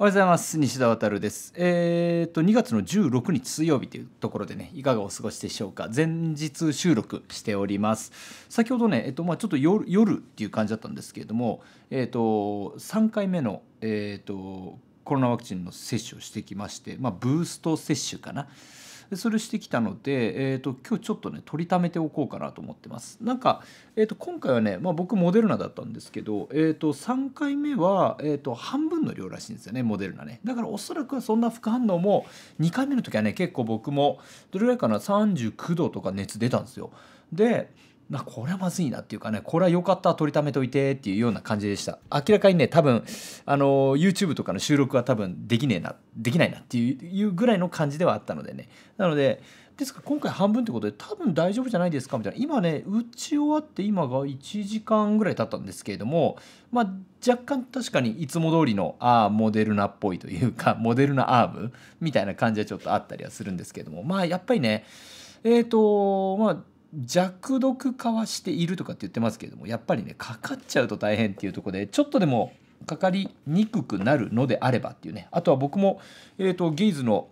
おはようございます。西田渡です。えっ、ー、と、2月の16日水曜日というところでね、いかがお過ごしでしょうか。前日収録しております。先ほどね、えっ、と、まあ、ちょっと夜夜っていう感じだったんですけれども、えっ、ー、と、3回目の、えっ、ー、と、コロナワクチンの接種をしてきまして、まあ、ブースト接種かな。でそれしてきたので、えーと、今日ちょっとね取りためておこうかなと思ってます。なんか、えーと、今回はね、まあ、僕モデルナだったんですけど、えーと、と3回目は、えー、と半分の量らしいんですよねモデルナね。だからおそらくはそんな副反応も2回目の時はね結構僕もどれぐらいかな39度とか熱出たんですよ。でなこれはまずいなっていうかねこれは良かった取りためといてっていうような感じでした明らかにね多分あの YouTube とかの収録は多分できねえなできないなっていうぐらいの感じではあったのでねなのでですから今回半分ってことで多分大丈夫じゃないですかみたいな今ね打ち終わって今が1時間ぐらい経ったんですけれどもまあ若干確かにいつも通りのああモデルナっぽいというか モデルナアームみたいな感じはちょっとあったりはするんですけれどもまあやっぱりねえっ、ー、とまあ弱毒化はしているとかって言ってますけれどもやっぱりねかかっちゃうと大変っていうとこでちょっとでもかかりにくくなるのであればっていうねあとは僕も、えーと、ゲイズの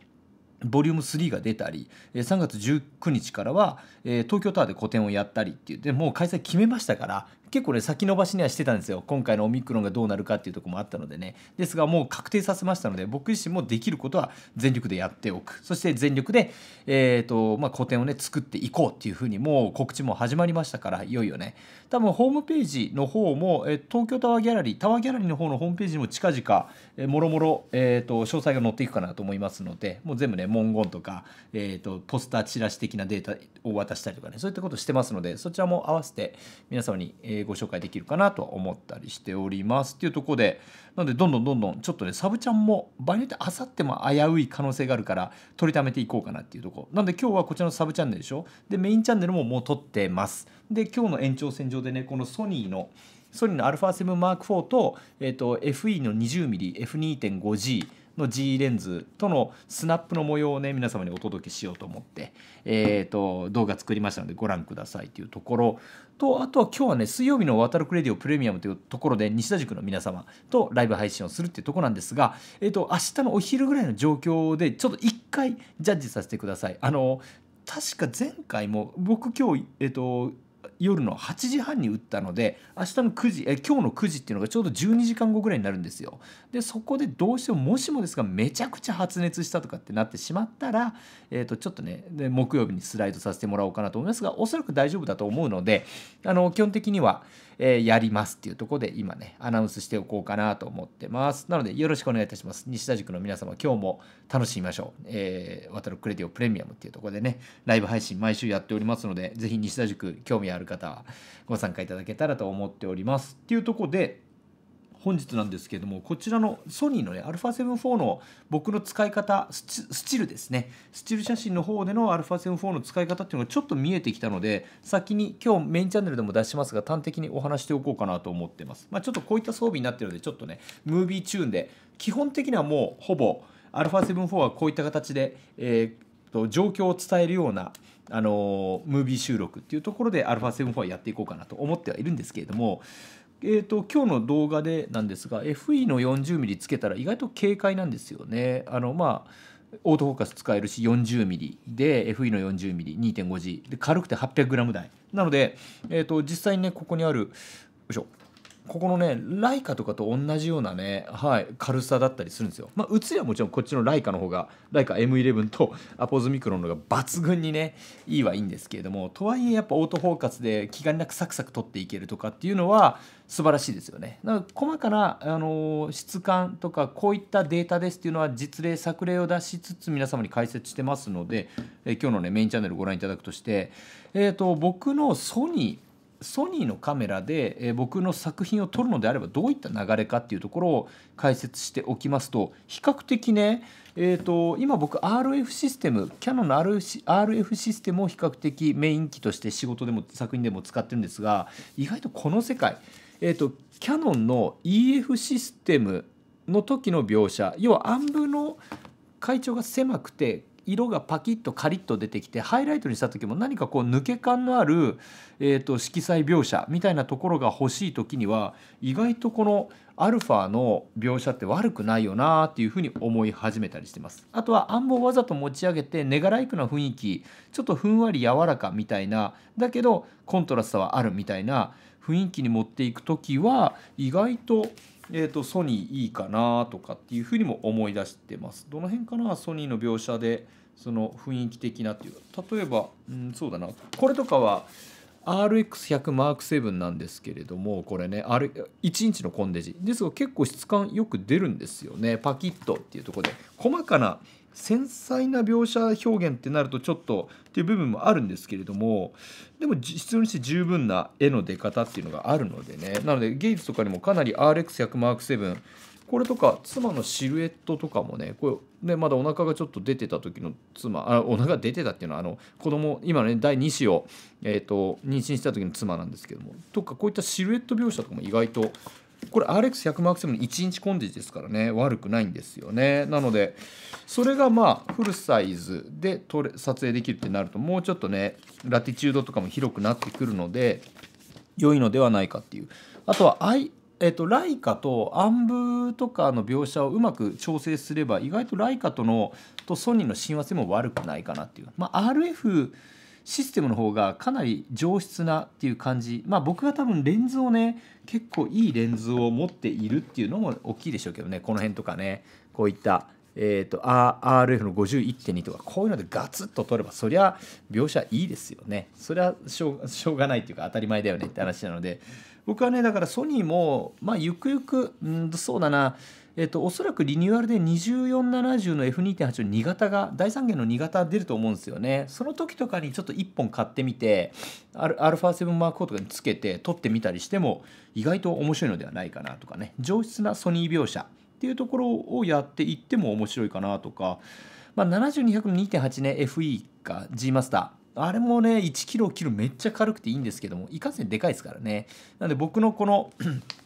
ボリューム3が出たり3月19日からは東京タワーで個展をやったりっていうでもう開催決めましたから結構ね先延ばしにはしてたんですよ今回のオミクロンがどうなるかっていうとこもあったのでねですがもう確定させましたので僕自身もできることは全力でやっておくそして全力で、えーとまあ、個展をね作っていこうっていうふうにもう告知も始まりましたからいよいよね多分ホームページの方も、え東京タワーギャラリータワーギャラリーの方のホームページにも近々、えもろもろ、えーと、詳細が載っていくかなと思いますのでもう全部ね文言とか、えーと、とポスターチラシ的なデータを渡したりとかねそういったことしてますのでそちらも合わせて皆様に、えーえご紹介できるかなと思ったりしておりますっていうとこでなのでどんどんどんどんちょっとねサブちゃんも場合によってあさっても危うい可能性があるから取りためていこうかなっていうとこなので今日はこちらのサブチャンネルでしょでメインチャンネルももう撮ってますで今日の延長線上でねこのソニーのソニーの α7M4 と,、えーと FE の 20mmF2.5G の G レンズとのスナップの模様をね皆様にお届けしようと思って、えーと、動画作りましたのでご覧くださいというところとあとは今日はね水曜日の「渡るクレディオプレミアム」というところで西田塾の皆様とライブ配信をするっていうところなんですが、えーと、と明日のお昼ぐらいの状況でちょっと一回ジャッジさせてください。あの確か前回も僕今日、えっと、夜の8時半に打ったので明日の9時え今日の9時っていうのがちょうど12時間後ぐらいになるんですよ。でそこでどうしてももしもですがめちゃくちゃ発熱したとかってなってしまったら、えー、とちょっとねで木曜日にスライドさせてもらおうかなと思いますがおそらく大丈夫だと思うのであの基本的には、えー、やりますっていうとこで今ねアナウンスしておこうかなと思ってます。なのでよろしくお願いいたします。西田塾の皆様今日も楽しみましょう。えー、渡るクレディオプレミアムっていうとこでねライブ配信毎週やっておりますのでぜひ西田塾興味ある方はご参加いただけたらと思っております。っていうとこで本日なんですけれどもこちらのソニーのね α7-4 の僕の使い方スチルですねスチル写真の方での α7-4 の使い方っていうのがちょっと見えてきたので先に今日メインチャンネルでも出しますが端的にお話しておこうかなと思ってます、まあ、ちょっとこういった装備になってるのでちょっとねムービーチューンで基本的にはもうほぼ α7-4 はこういった形で、えー、と状況を伝えるようなあのムービー収録っていうところで α7 フォやっていこうかなと思ってはいるんですけれどもえーと、今日の動画でなんですが FE の 40mm つけたら意外と軽快なんですよね。あのまあオートフォーカス使えるし 40mm で FE の 40mm2.5G で軽くて 800g 台なので、えーと実際にねここにあるよいしょここのねライカとかと同じようなね、はい、軽さだったりするんですよ。まあ、映りはもちろんこっちのライカの方がライカ M11 とアポズミクロンの方が抜群にねいいはいいんですけれどもとはいえやっぱオートフォーカスで気兼ねなくサクサク撮っていけるとかっていうのは素晴らしいですよね。だから細かな、あの質感とかこういったデータですっていうのは実例作例を出しつつ皆様に解説してますので、え今日のねメインチャンネルご覧いただくとして、えーと僕のソニーソニーのカメラで、え僕の作品を撮るのであればどういった流れかっていうところを解説しておきますと比較的ね、えーと、今僕 RF システムキヤノンの RF, システムを比較的メイン機として仕事でも作品でも使ってるんですが意外とこの世界、えーと、キヤノンの EF システムの時の描写要は暗部の階長が狭くて色がパキッとカリッと出てきてハイライトにした時も何かこう抜け感のある、えー、と色彩描写みたいなところが欲しい時には意外とこのアルファの描写って悪くないよなっていうふうに思い始めたりしてます。あとは暗房をわざと持ち上げてネガライクな雰囲気ちょっとふんわり柔らかみたいなだけどコントラストはあるみたいな雰囲気に持っていく時は意外とえーと、ソニーいいかなとかっていうふうにも思い出してます。どの辺かなソニーの描写でその雰囲気的なっていう例えば、うん、そうだなこれとかは RX100M7 なんですけれどもこれねあれ1インチのコンデジですが結構質感よく出るんですよねパキッとっていうとこで細かな繊細な描写表現ってなるとちょっとっていう部分もあるんですけれどもでも必要にして十分な絵の出方っていうのがあるのでねなのでゲイツとかにもかなり RX100M7 これとか妻のシルエットとかもねこれねまだお腹がちょっと出てた時の妻あお腹出てたっていうのはあの子供今のね第2子を、えーと、と妊娠した時の妻なんですけどもとかこういったシルエット描写とかも意外とこれ RX100 マーク7の1日コンデジですからね悪くないんですよねなのでそれがまあフルサイズで撮れ撮影できるってなるともうちょっとねラティチュードとかも広くなってくるので良いのではないかっていうあとは I えっと、ライカと暗部とかの描写をうまく調整すれば意外とライカとのとソニーの親和性も悪くないかなっていう、まあ、RF システムの方がかなり上質なっていう感じまあ僕が多分レンズをね結構いいレンズを持っているっていうのも大きいでしょうけどねこの辺とかねこういったえーと、RF の51.2とかこういうのでガツッと取ればそりゃ描写いいですよねそれはしょうがないというか当たり前だよねって話なので僕はねだからソニーもまあゆくゆくんそうだなえっと、おそらくリニューアルで2470の F2.8 の2型が、第3弦の2型出ると思うんですよね。その時とかにちょっと1本買ってみて、α7M4 とかにつけて撮ってみたりしても、意外と面白いのではないかなとかね、上質なソニー描写っていうところをやっていっても面白いかなとか、まあ、7200の2.8ね、FE か G マスター。あれもね、1キロ切るめっちゃ軽くていいんですけども、いかんせんでかいですからね。なんで僕のこの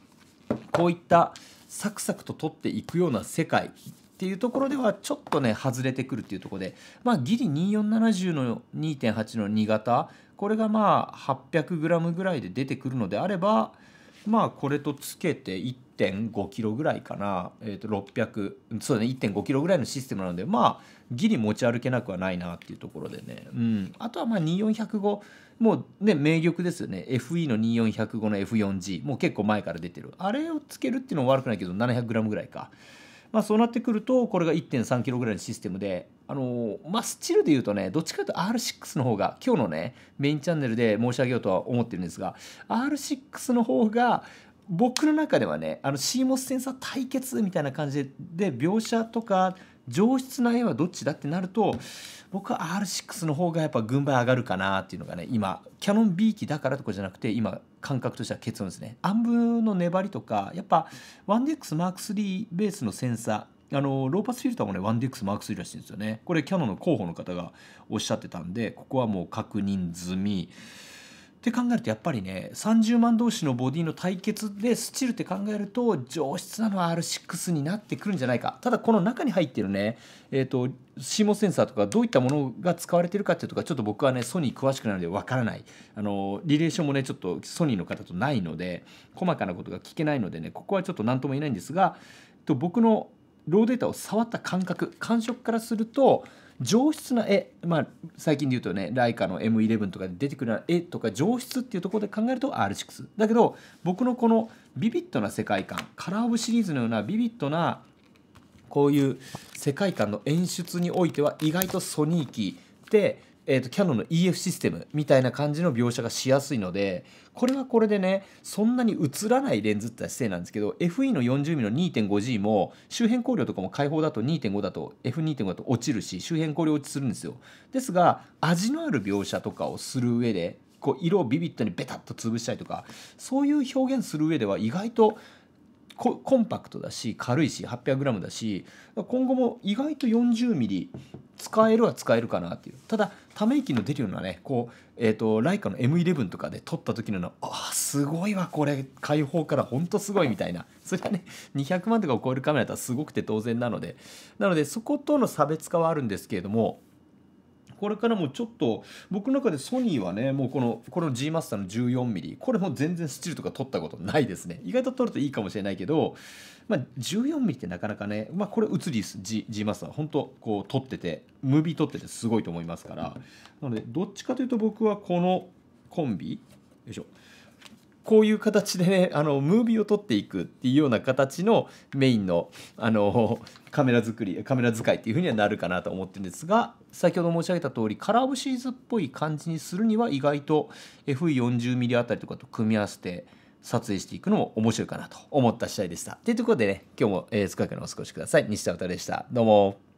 こういった、サクサクと取っていくような世界っていうところではちょっとね外れてくるっていうとこでまあギリ2470の2.8の2型これがまあ 800g ぐらいで出てくるのであればまあこれとつけて1.5キロぐらいかな、えー、と600そうだね1.5キロぐらいのシステムなのでまあギリ持ち歩けなくはないなっていうところでね、うん、あとはまあ2 4 0 5もうね名曲ですよね FE の2 4 0 5の F4G もう結構前から出てるあれをつけるっていうのは悪くないけど 700g ぐらいか。まあ、そうなってくるとこれが1.3キロぐらいのシステムであのまあスチルで言うとねどっちかというと R6 の方が今日のねメインチャンネルで申し上げようとは思ってるんですが R6 の方が僕の中ではねあの CMOS センサー対決みたいな感じで描写とか上質な絵はどっちだってなると僕は R6 の方がやっぱ軍配上がるかなっていうのがね今キャノン B 機だからとかじゃなくて今感覚としては結論ですね。暗部の粘りとかやっぱ 1DXM3 ベースのセンサーあのローパスフィルターもね 1DXM3 らしいんですよね。これキャノンの候補の方がおっしゃってたんでここはもう確認済み。って考えるとやっぱりね30万同士のボディの対決でスチールって考えると上質なのは R6 になってくるんじゃないかただこの中に入ってるね、えーと、CMOS センサーとかどういったものが使われてるかっていうとかちょっと僕はねソニー詳しくないのでわからないあのリレーションもねちょっとソニーの方とないので細かなことが聞けないのでねここはちょっと何とも言えないんですが、えっと、僕のローデータを触った感覚感触からすると上質な絵、まあ、最近で言うとねライカの M11 とかで出てくるような絵とか上質っていうところで考えると R6 だけど僕のこのビビッドな世界観カラーオブシリーズのようなビビッドなこういう世界観の演出においては意外とソニーキーでえーと、キャノンの EF システムみたいな感じの描写がしやすいのでこれはこれでねそんなに映らないレンズって姿勢なんですけど FE の 40mm の 2.5G も周辺光量とかも開放だと2.5だと F2.5 だと落ちるし周辺光量落ちするんですよですが味のある描写とかをする上でこう色をビビッドにベタッと潰したりとかそういう表現する上では意外とコンパクトだし軽いし 800g だし今後も意外と 40mm 使えるは使えるかなっていうただため息の出るようなねこう、えーと、ライカの M11 とかで撮った時のああすごいわこれ開放からほんとすごいみたいなそれはね200万とかを超えるカメラだったらすごくて当然なのでなのでそことの差別化はあるんですけれどもこれからもちょっと僕の中でソニーはねもうこのこの G マスターの 14mm これも全然スチールとか撮ったことないですね意外と撮るといいかもしれないけど、まあ、14mm ってなかなかね、まあ、これ写りです G, G マスター本当こう撮っててムービー撮っててすごいと思いますからなのでどっちかというと僕はこのコンビよいしょこういう形でね あのムービーを撮っていくっていうような形のメインのあの カメラ作りカメラ使いっていうふうにはなるかなと思ってるんですが先ほど申し上げた通りカラーオブシーズっぽい感じにするには意外と F40mm あたりとかと組み合わせて撮影していくのも面白いかなと思った次第でした。というところでね今日も、えー、スカーケのお過ごしください西田歌でした。どうも